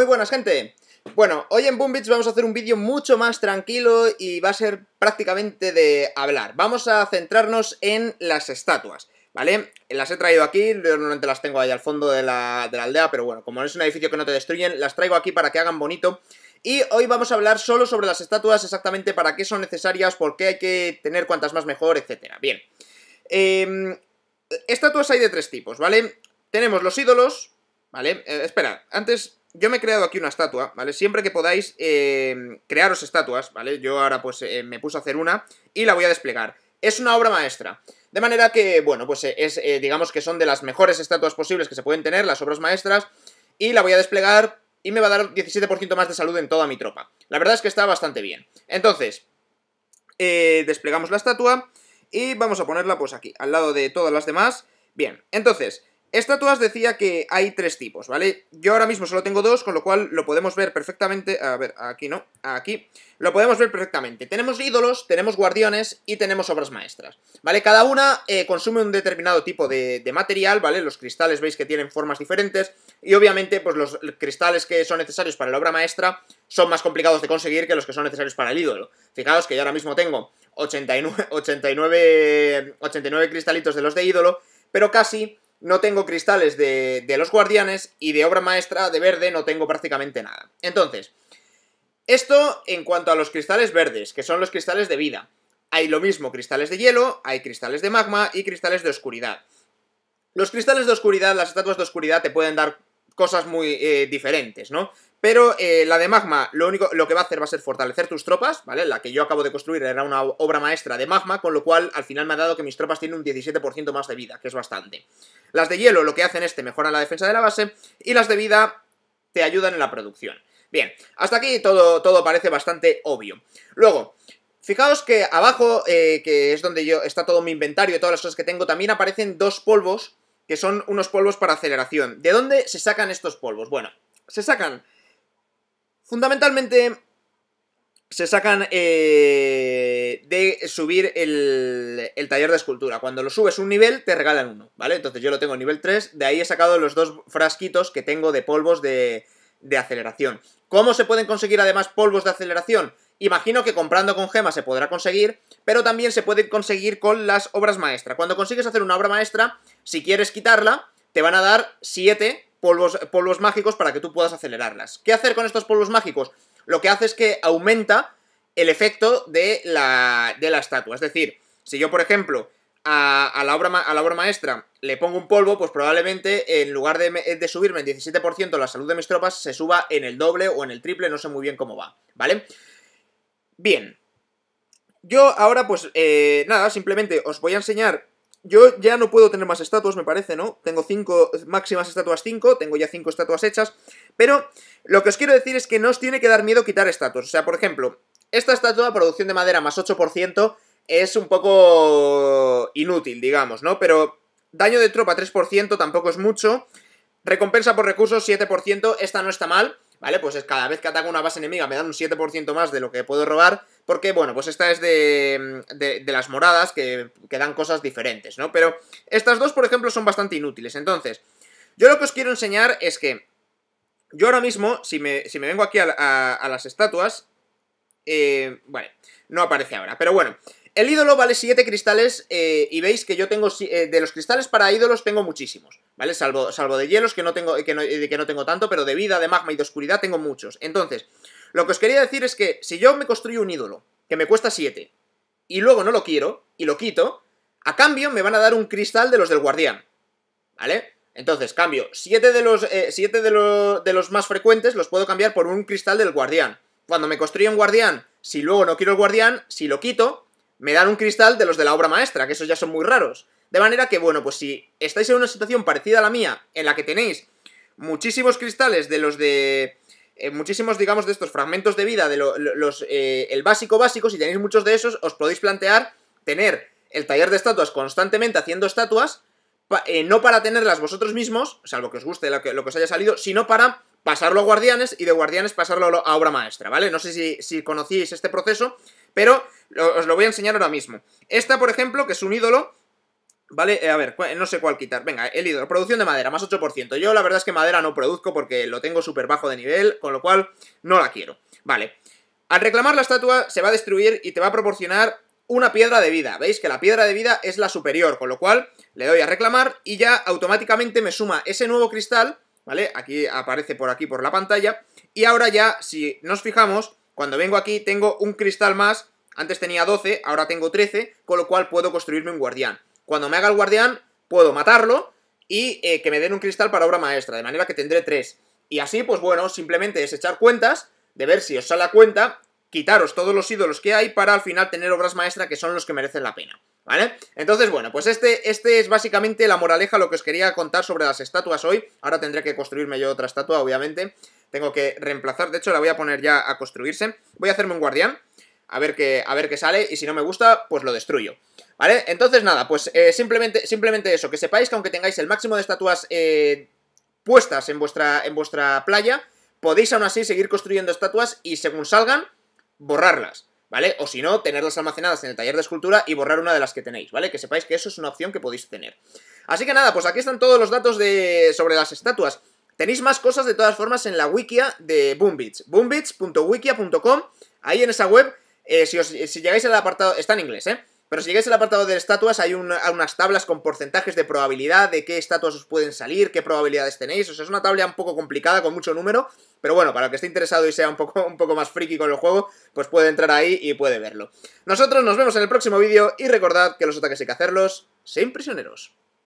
Muy buenas gente. Bueno, hoy en Boom vamos a hacer un vídeo mucho más tranquilo y va a ser prácticamente de hablar. Vamos a centrarnos en las estatuas, ¿vale? Las he traído aquí, normalmente las tengo ahí al fondo de la, aldea, pero bueno, como es un edificio que no te destruyen, las traigo aquí para que hagan bonito. Y hoy vamos a hablar solo sobre las estatuas, exactamente para qué son necesarias, por qué hay que tener cuantas más mejor, etcétera. Bien. Em, estatuas hay de tres tipos, ¿vale? Tenemos los ídolos, ¿vale? Esperad, eh, espera, antes yo me he creado aquí una estatua, ¿vale? Siempre que podáis, eh, crearos estatuas, ¿vale? Yo ahora pues eh, me puse a hacer una y la voy a desplegar. Es una obra maestra. De manera que, bueno, pues eh, es, digamos que son de las mejores estatuas posibles que se pueden tener, las obras maestras, y la voy a desplegar y me va a dar 17% más de salud en toda mi tropa. La verdad es que está bastante bien. Entonces, desplegamos la estatua y vamos a ponerla pues aquí, al lado de todas las demás. Bien, entonces, Estatuas decía que hay tres tipos, ¿vale? Yo ahora mismo solo tengo dos, con lo cual lo podemos ver perfectamente... A ver, aquí no, aquí. Lo podemos ver perfectamente. Tenemos ídolos, tenemos guardianes y tenemos obras maestras, ¿vale? Cada una eh, consume un determinado tipo de, material, ¿vale? Los cristales veis que tienen formas diferentes y obviamente pues los cristales que son necesarios para la obra maestra son más complicados de conseguir que los que son necesarios para el ídolo. Fijaos que yo ahora mismo tengo 89, 89, 89 cristalitos de los de ídolo, pero casi no tengo cristales de, de los guardianes y de obra maestra de verde no tengo prácticamente nada. Entonces, esto en cuanto a los cristales verdes, que son los cristales de vida. Hay lo mismo cristales de hielo, hay cristales de magma y cristales de oscuridad. Los cristales de oscuridad, las estatuas de oscuridad te pueden dar cosas muy eh, diferentes, ¿no? Pero eh, la de magma, lo único lo que va a hacer va a ser fortalecer tus tropas, ¿vale? La que yo acabo de construir era una obra maestra de magma, con lo cual al final me ha dado que mis tropas tienen un 17% más de vida, que es bastante. Las de hielo lo que hacen es te mejoran la defensa de la base, y las de vida te ayudan en la producción. Bien, hasta aquí todo, todo parece bastante obvio. Luego, Fijaos que abajo, eh, que es donde yo está todo mi inventario, y todas las cosas que tengo, también aparecen dos polvos, que son unos polvos para aceleración. ¿De dónde se sacan estos polvos? Bueno, se sacan Fundamentalmente se sacan eh, de subir el, el, taller de escultura. Cuando lo subes un nivel, te regalan uno, ¿vale? Entonces yo lo tengo nivel 3, de ahí he sacado los dos frasquitos que tengo de polvos de, de aceleración. ¿Cómo se pueden conseguir además polvos de aceleración? Imagino que comprando con gemas se podrá conseguir, pero también se puede conseguir con las obras maestras. Cuando consigues hacer una obra maestra, si quieres quitarla, te van a dar 7 polvos, polvos mágicos para que tú puedas acelerarlas. ¿Qué hacer con estos polvos mágicos? Lo que hace es que aumenta el efecto de la, de la estatua. Es decir, si yo, por ejemplo, a, la obra, a, la maestra le pongo un polvo, pues probablemente en lugar de, de subirme el 17% la salud de mis tropas, se suba en el doble o en el triple, no sé muy bien cómo va, ¿vale? Bien. Yo ahora, pues, eh, nada, simplemente os voy a enseñar yo ya no puedo tener más estatuas, me parece, ¿no? Tengo cinco, máximas estatuas 5, tengo ya cinco estatuas hechas, pero lo que os quiero decir es que no os tiene que dar miedo quitar estatuas. O sea, por ejemplo, esta estatua, producción de madera más 8%, es un poco inútil, digamos, ¿no? Pero daño de tropa 3% tampoco es mucho, recompensa por recursos 7%, esta no está mal, ¿vale? Pues es cada vez que ataco una base enemiga me dan un 7% más de lo que puedo robar, porque, bueno, pues esta es de, de, las moradas que, que, dan cosas diferentes, ¿no? Pero estas dos, por ejemplo, son bastante inútiles. Entonces, yo lo que os quiero enseñar es que yo ahora mismo, si me, si me vengo aquí a, a las estatuas, eh, vale, no aparece ahora, pero bueno... El ídolo vale 7 cristales eh, y veis que yo tengo, eh, de los cristales para ídolos tengo muchísimos, ¿vale? Salvo, salvo de hielos que no, tengo, que, no, que no tengo tanto, pero de vida, de magma y de oscuridad tengo muchos. Entonces, lo que os quería decir es que si yo me construyo un ídolo que me cuesta 7 y luego no lo quiero y lo quito, a cambio me van a dar un cristal de los del guardián, ¿vale? Entonces, cambio 7 de, los, eh, de, de los más frecuentes, los puedo cambiar por un cristal del guardián. Cuando me construyo un guardián, si luego no quiero el guardián, si lo quito, me dan un cristal de los de la obra maestra, que esos ya son muy raros. De manera que, bueno, pues si estáis en una situación parecida a la mía, en la que tenéis muchísimos cristales de los de... Eh, muchísimos, digamos, de estos fragmentos de vida, de los, eh, el básico básico, si tenéis muchos de esos, os podéis plantear tener el taller de estatuas constantemente haciendo estatuas, eh, no para tenerlas vosotros mismos, salvo que os guste lo que, os haya salido, sino para pasarlo a guardianes y de guardianes pasarlo a obra maestra, ¿vale? No sé si, si conocíais este proceso, pero os lo voy a enseñar ahora mismo. Esta, por ejemplo, que es un ídolo, ¿Vale? Eh, a ver, no sé cuál quitar. Venga, el ídolo. Producción de madera, más 8%. Yo la verdad es que madera no produzco porque lo tengo súper bajo de nivel, con lo cual no la quiero. Vale. Al reclamar la estatua se va a destruir y te va a proporcionar una piedra de vida. ¿Veis? Que la piedra de vida es la superior, con lo cual le doy a reclamar y ya automáticamente me suma ese nuevo cristal, ¿vale? Aquí aparece por aquí por la pantalla. Y ahora ya, si nos fijamos, cuando vengo aquí tengo un cristal más, antes tenía 12, ahora tengo 13, con lo cual puedo construirme un guardián. Cuando me haga el guardián, puedo matarlo y eh, que me den un cristal para obra maestra, de manera que tendré 3. Y así, pues bueno, simplemente es echar cuentas, de ver si os sale la cuenta, quitaros todos los ídolos que hay para al final tener obras maestras que son los que merecen la pena. ¿Vale? Entonces, bueno, pues este, este es básicamente la moraleja, lo que os quería contar sobre las estatuas hoy. Ahora tendré que construirme yo otra estatua, obviamente. Tengo que reemplazar, de hecho la voy a poner ya a construirse. Voy a hacerme un guardián, a ver qué, a ver qué sale, y si no me gusta, pues lo destruyo. ¿Vale? Entonces nada, pues eh, simplemente, simplemente eso, que sepáis que aunque tengáis el máximo de estatuas eh, puestas en vuestra, en vuestra playa, podéis aún así seguir construyendo estatuas y según salgan, borrarlas. ¿vale? O si no, tenerlas almacenadas en el taller de escultura y borrar una de las que tenéis, ¿vale? Que sepáis que eso es una opción que podéis tener. Así que nada, pues aquí están todos los datos de... sobre las estatuas. Tenéis más cosas de todas formas en la wikia de Boombeats, boombeats.wikia.com. Ahí en esa web, eh, si, llegáis al apartado, está en inglés, ¿eh? Pero si llegáis al apartado de estatuas, hay unas tablas con porcentajes de probabilidad de qué estatuas os pueden salir, qué probabilidades tenéis. O sea, es una tabla un poco complicada, con mucho número. Pero bueno, para el que esté interesado y sea un poco, un poco más friki con el juego, pues puede entrar ahí y puede verlo. Nosotros nos vemos en el próximo vídeo y recordad que los ataques hay que hacerlos sin prisioneros.